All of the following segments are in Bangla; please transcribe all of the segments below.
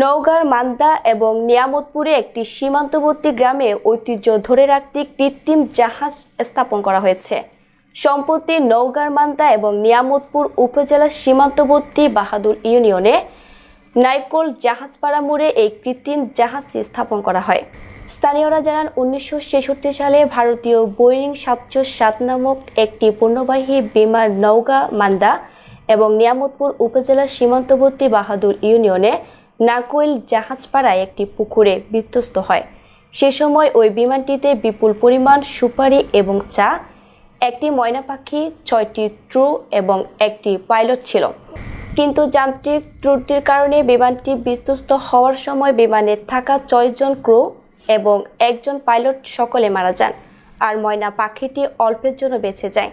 নওগাঁর মান্দা এবং নিয়ামতপুরে একটি সীমান্তবর্তী গ্রামে ঐতিহ্য ধরে রাখতে কৃত্রিম জাহাজ স্থাপন করা হয়েছে সম্প্রতি নওগাঁর মান্দা এবং নিয়ামতপুর উপজেলার সীমান্তবর্তী বাহাদুর ইউনিয়নে নাইকোল জাহাজপাড়া মোড়ে এই কৃত্রিম জাহাজটি স্থাপন করা হয় স্থানীয়রা জানান উনিশশো সালে ভারতীয় বোয়িং সাতশো সাত নামক একটি পণ্যবাহী বিমান নওগাঁ মান্দা এবং নিয়ামতপুর উপজেলার সীমান্তবর্তী বাহাদুর ইউনিয়নে নাকুইল জাহাজপাড়ায় একটি পুকুরে বিধ্বস্ত হয় সে সময় ওই বিমানটিতে বিপুল পরিমাণ সুপারি এবং চা একটি ময়না পাখি ছয়টি ট্রু এবং একটি পাইলট ছিল কিন্তু যান্ত্রিক ত্রুটির কারণে বিমানটি বিধ্বস্ত হওয়ার সময় বিমানে থাকা ছয়জন ক্রু এবং একজন পাইলট সকলে মারা যান আর ময়না পাখিটি অল্পের জন্য বেঁচে যায়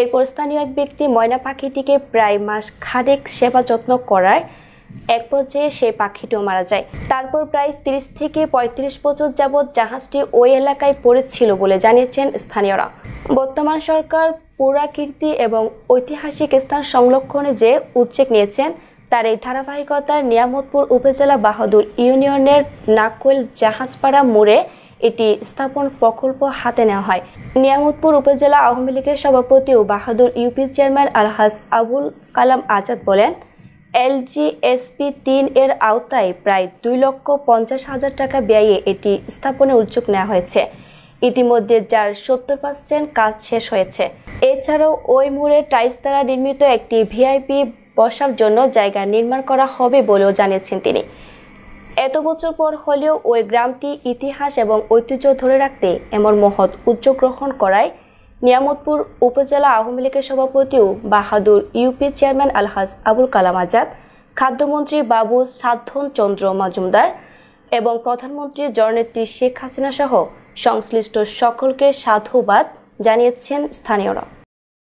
এরপর স্থানীয় এক ব্যক্তি ময়না পাখিটিকে প্রায় মাস খানেক সেবা যত্ন করায় এক পর্যায়ে সে পাখিটিও মারা যায় তারপর প্রায় তিরিশ থেকে ৩৫ বছর যাবৎ জাহাজটি ওই এলাকায় পড়েছিল বলে জানিয়েছেন স্থানীয়রা বর্তমান সরকার পুরাকীর্তি এবং ঐতিহাসিক স্থান সংরক্ষণে যে উদ্যোগ নিয়েছেন তার এই ধারাবাহিকতায় নিয়ামতপুর উপজেলা বাহাদুর ইউনিয়নের নাকোয়েল জাহাজপাড়া মোড়ে এটি স্থাপন প্রকল্প হাতে নেওয়া হয় নিয়ামতপুর উপজেলা আওয়ামী লীগের সভাপতি ও বাহাদুর ইউপি চেয়ারম্যান আলহাজ আবুল কালাম আজাদ বলেন এলজিএসপি তিন এর আওতায় প্রায় দুই লক্ষ পঞ্চাশ হাজার টাকা ব্যয়ে এটি স্থাপনের উদ্যোগ নেওয়া হয়েছে ইতিমধ্যে যার সত্তর পার্সেন্ট কাজ শেষ হয়েছে এছাড়াও ওই মোড়ে টাইস দ্বারা নির্মিত একটি ভিআইপি বসার জন্য জায়গা নির্মাণ করা হবে বলেও জানিয়েছেন তিনি এত বছর পর হলেও ওই গ্রামটি ইতিহাস এবং ঐতিহ্য ধরে রাখতে এমন মহৎ উদ্যোগ গ্রহণ করায় নিয়ামতপুর উপজেলা আওয়ামী লীগের সভাপতিও বাহাদুর ইউপি চেয়ারম্যান আলহাজ আবুল কালাম আজাদ খাদ্যমন্ত্রী বাবু সাধন চন্দ্র মজুমদার এবং প্রধানমন্ত্রী জননেত্রী শেখ হাসিনা সহ সংশ্লিষ্ট সকলকে সাধুবাদ জানিয়েছেন স্থানীয়রা